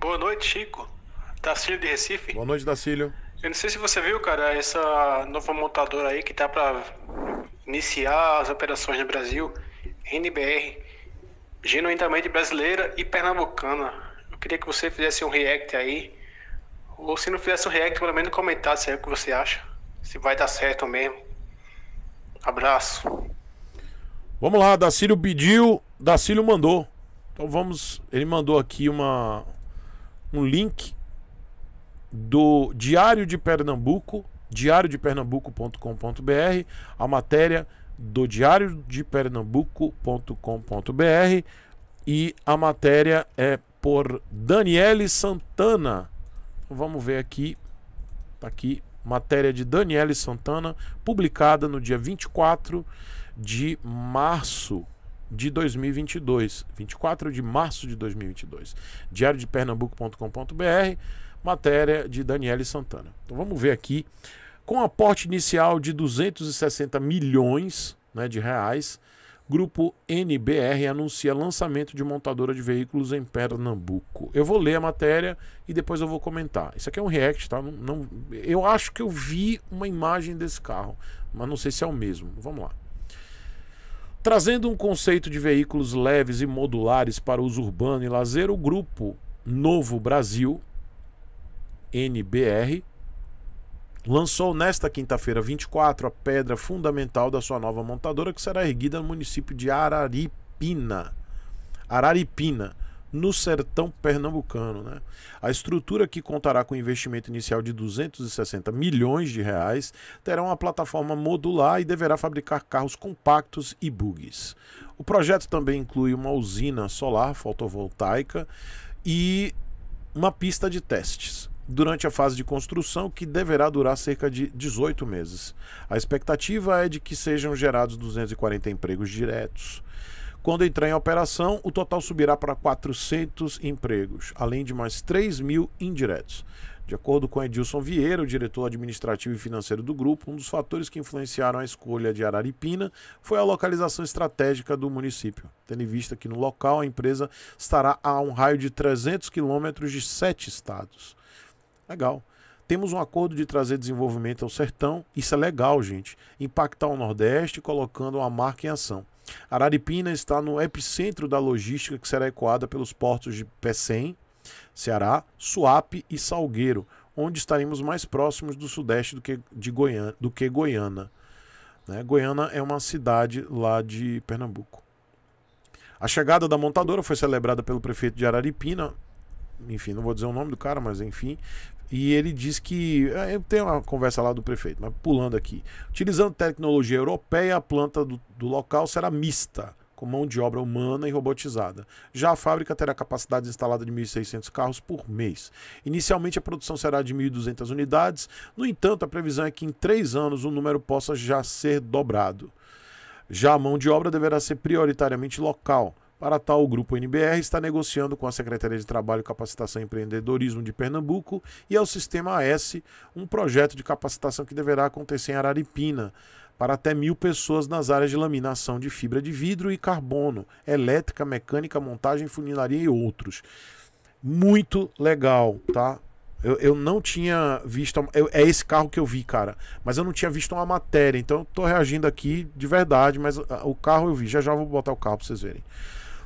Boa noite, Chico. Dacílio de Recife. Boa noite, Dacílio. Eu não sei se você viu, cara, essa nova montadora aí que tá para iniciar as operações no Brasil, NBR, genuinamente brasileira e pernambucana. Eu queria que você fizesse um react aí, ou se não fizesse um react, pelo menos comentasse aí é o que você acha, se vai dar certo mesmo. Abraço. Vamos lá, Dacílio pediu, Dacílio mandou. Então vamos, ele mandou aqui uma um link do Diário de Pernambuco, diariodepernambuco.com.br, a matéria do Diário de Pernambuco.com.br e a matéria é por Daniele Santana. Vamos ver aqui, tá aqui, matéria de Daniele Santana, publicada no dia 24 de março de 2022, 24 de março de 2022. Diário de Pernambuco.com.br, matéria de Daniele Santana. Então vamos ver aqui. Com aporte inicial de 260 milhões né, de reais, Grupo NBR anuncia lançamento de montadora de veículos em Pernambuco. Eu vou ler a matéria e depois eu vou comentar. Isso aqui é um react, tá? Não, não eu acho que eu vi uma imagem desse carro, mas não sei se é o mesmo. Vamos lá. Trazendo um conceito de veículos leves e modulares para uso urbano e lazer, o grupo Novo Brasil, NBR, lançou nesta quinta-feira 24 a pedra fundamental da sua nova montadora que será erguida no município de Araripina. Araripina, no sertão pernambucano. Né? A estrutura que contará com investimento inicial de 260 milhões de reais terá uma plataforma modular e deverá fabricar carros compactos e bugs. O projeto também inclui uma usina solar fotovoltaica e uma pista de testes durante a fase de construção, que deverá durar cerca de 18 meses. A expectativa é de que sejam gerados 240 empregos diretos. Quando entrar em operação, o total subirá para 400 empregos, além de mais 3 mil indiretos. De acordo com Edilson Vieira, o diretor administrativo e financeiro do grupo, um dos fatores que influenciaram a escolha de Araripina foi a localização estratégica do município, tendo em vista que no local a empresa estará a um raio de 300 quilômetros de sete estados. Legal. Temos um acordo de trazer desenvolvimento ao sertão, isso é legal, gente. Impactar o Nordeste colocando a marca em ação. Araripina está no epicentro da logística que será ecoada pelos portos de Pecém, Ceará, Suape e Salgueiro, onde estaremos mais próximos do sudeste do que, de Goiânia, do que Goiânia. Né? Goiânia é uma cidade lá de Pernambuco. A chegada da montadora foi celebrada pelo prefeito de Araripina, enfim, não vou dizer o nome do cara, mas enfim, e ele diz que. Ah, eu tenho uma conversa lá do prefeito, mas pulando aqui. Utilizando tecnologia europeia, a planta do, do local será mista, com mão de obra humana e robotizada. Já a fábrica terá capacidade instalada de 1.600 carros por mês. Inicialmente a produção será de 1.200 unidades, no entanto, a previsão é que em três anos o número possa já ser dobrado. Já a mão de obra deverá ser prioritariamente local. Para tal, o Grupo NBR está negociando com a Secretaria de Trabalho, Capacitação e Empreendedorismo de Pernambuco e ao Sistema S um projeto de capacitação que deverá acontecer em Araripina para até mil pessoas nas áreas de laminação de fibra de vidro e carbono, elétrica, mecânica, montagem, funilaria e outros. Muito legal, tá? Eu, eu não tinha visto. Eu, é esse carro que eu vi, cara. Mas eu não tinha visto uma matéria. Então eu tô reagindo aqui de verdade. Mas ah, o carro eu vi. Já já vou botar o carro pra vocês verem.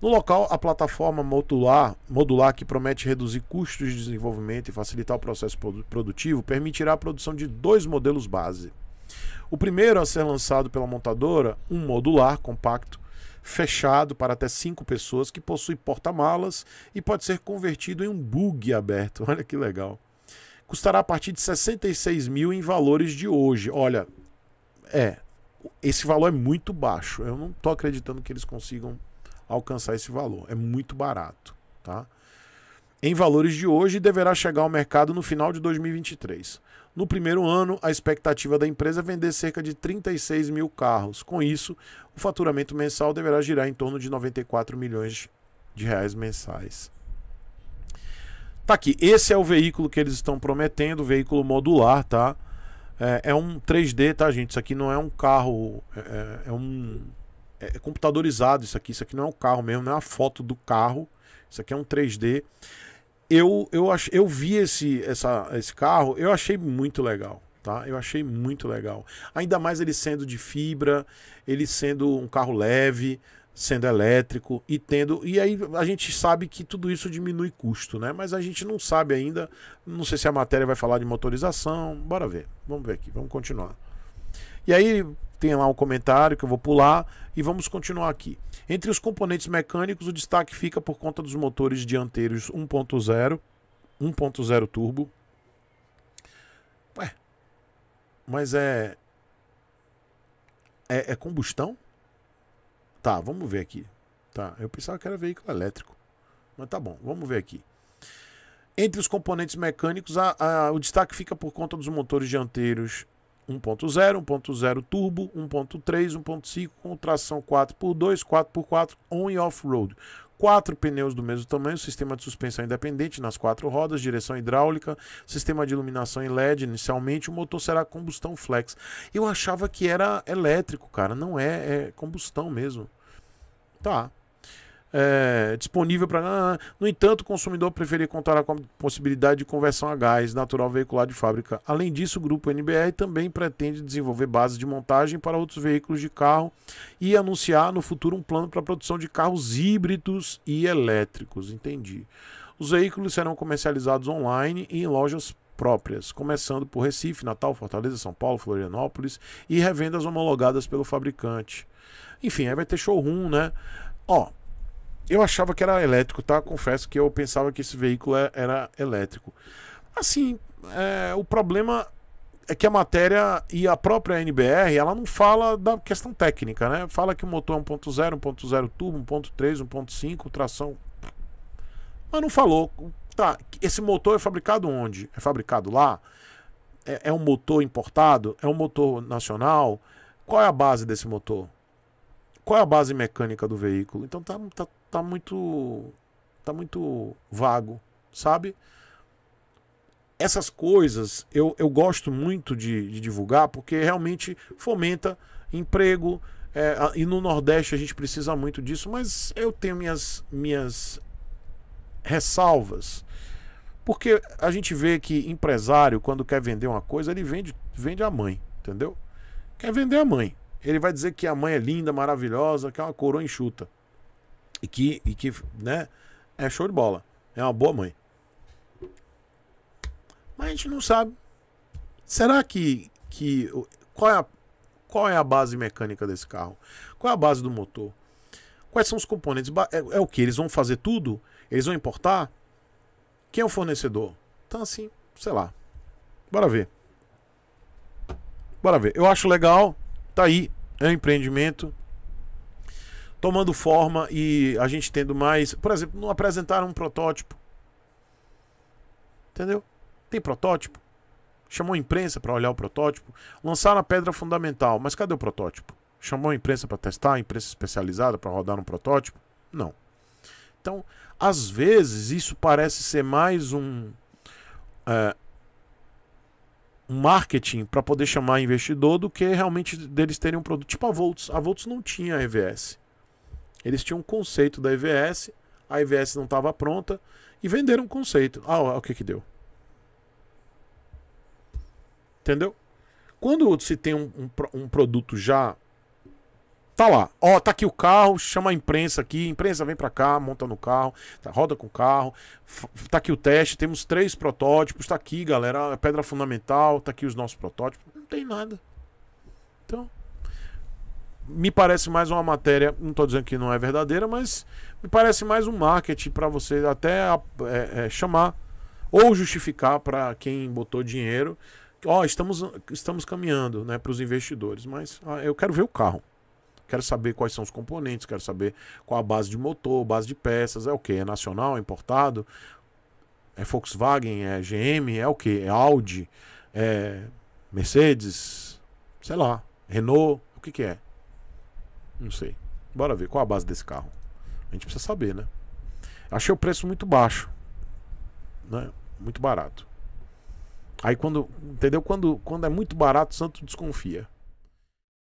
No local, a plataforma modular, modular que promete reduzir custos de desenvolvimento e facilitar o processo produtivo permitirá a produção de dois modelos base. O primeiro a ser lançado pela montadora, um modular compacto, fechado para até cinco pessoas, que possui porta-malas e pode ser convertido em um bug aberto. Olha que legal. Custará a partir de 66 mil em valores de hoje. Olha, é, esse valor é muito baixo. Eu não estou acreditando que eles consigam alcançar esse valor. É muito barato, tá? Em valores de hoje, deverá chegar ao mercado no final de 2023. No primeiro ano, a expectativa da empresa é vender cerca de 36 mil carros. Com isso, o faturamento mensal deverá girar em torno de 94 milhões de reais mensais. Tá aqui, esse é o veículo que eles estão prometendo, veículo modular, tá? É, é um 3D, tá, gente? Isso aqui não é um carro, é, é, é um é, é computadorizado isso aqui. Isso aqui não é um carro mesmo, não é uma foto do carro. Isso aqui é um 3D. Eu, eu, ach, eu vi esse, essa, esse carro, eu achei muito legal. Tá? Eu achei muito legal. Ainda mais ele sendo de fibra, ele sendo um carro leve, sendo elétrico e tendo. E aí a gente sabe que tudo isso diminui custo, né? Mas a gente não sabe ainda. Não sei se a matéria vai falar de motorização. Bora ver. Vamos ver aqui, vamos continuar. E aí, tem lá um comentário que eu vou pular e vamos continuar aqui. Entre os componentes mecânicos, o destaque fica por conta dos motores dianteiros 1.0, 1.0 turbo. Ué, mas é, é. É combustão? Tá, vamos ver aqui. Tá, eu pensava que era veículo elétrico. Mas tá bom, vamos ver aqui. Entre os componentes mecânicos, a, a, o destaque fica por conta dos motores dianteiros 1.0, 1.0 turbo, 1.3, 1.5 com tração 4x2, 4x4 on e off-road. Quatro pneus do mesmo tamanho, sistema de suspensão independente nas quatro rodas, direção hidráulica, sistema de iluminação em LED. Inicialmente, o motor será combustão flex. Eu achava que era elétrico, cara. Não é, é combustão mesmo. Tá, é, disponível para. Ah, no entanto, o consumidor preferir contar com a possibilidade de conversão a gás natural veicular de fábrica. Além disso, o grupo NBR também pretende desenvolver bases de montagem para outros veículos de carro e anunciar no futuro um plano para a produção de carros híbridos e elétricos. Entendi. Os veículos serão comercializados online e em lojas próprias, começando por Recife, Natal, Fortaleza, São Paulo, Florianópolis e revendas homologadas pelo fabricante. Enfim, aí vai ter showroom, né? Ó, eu achava que era elétrico, tá? Confesso que eu pensava que esse veículo é, era elétrico. Assim, é, o problema é que a matéria e a própria NBR, ela não fala da questão técnica, né? Fala que o motor é 1.0, 1.0 turbo, 1.3, 1.5, tração. Mas não falou. Tá, esse motor é fabricado onde? É fabricado lá? É, é um motor importado? É um motor nacional? Qual é a base desse motor? qual é a base mecânica do veículo. Então tá, tá, tá muito. tá muito vago, sabe? Essas coisas eu, eu gosto muito de, de divulgar porque realmente fomenta emprego. É, e no Nordeste a gente precisa muito disso, mas eu tenho minhas, minhas ressalvas. Porque a gente vê que empresário, quando quer vender uma coisa, ele vende, vende a mãe, entendeu? Quer vender a mãe ele vai dizer que a mãe é linda, maravilhosa, que é uma coroa enxuta. E que, e que né, é show de bola. É uma boa mãe. Mas a gente não sabe. Será que. que qual, é a, qual é a base mecânica desse carro? Qual é a base do motor? Quais são os componentes? É, é o que? Eles vão fazer tudo? Eles vão importar? Quem é o fornecedor? Então, assim, sei lá. Bora ver. Bora ver. Eu acho legal. Tá aí um empreendimento tomando forma e a gente tendo mais. Por exemplo, não apresentaram um protótipo. Entendeu? Tem protótipo. Chamou a imprensa para olhar o protótipo. Lançaram a pedra fundamental, mas cadê o protótipo? Chamou a imprensa para testar, a imprensa especializada para rodar um protótipo? Não. Então, às vezes, isso parece ser mais um. Eh, marketing para poder chamar investidor do que realmente deles terem um produto. Tipo a Volts. A Volts não tinha EVS. Eles tinham um conceito da EVS, a EVS não estava pronta e venderam um conceito. Ah, o que que deu? Entendeu? Quando se tem um, um, um produto já Tá lá. Ó, tá aqui o carro, chama a imprensa aqui. Imprensa vem para cá, monta no carro, tá, roda com o carro. Tá aqui o teste, temos três protótipos. Tá aqui, galera, a pedra fundamental, tá aqui os nossos protótipos. Não tem nada. Então, me parece mais uma matéria, não estou dizendo que não é verdadeira, mas me parece mais um marketing para você até é, é, chamar ou justificar para quem botou dinheiro. Ó, oh, estamos, estamos caminhando né, para os investidores, mas ah, eu quero ver o carro. Quero saber quais são os componentes, quero saber qual a base de motor, base de peças, é o que? É nacional, é importado? É Volkswagen, é GM, é o que? É Audi, é Mercedes, sei lá, Renault, o que que é? Não sei. Bora ver qual a base desse carro. A gente precisa saber, né? Achei o preço muito baixo, né? Muito barato. Aí quando, entendeu? Quando, quando é muito barato, o santo desconfia.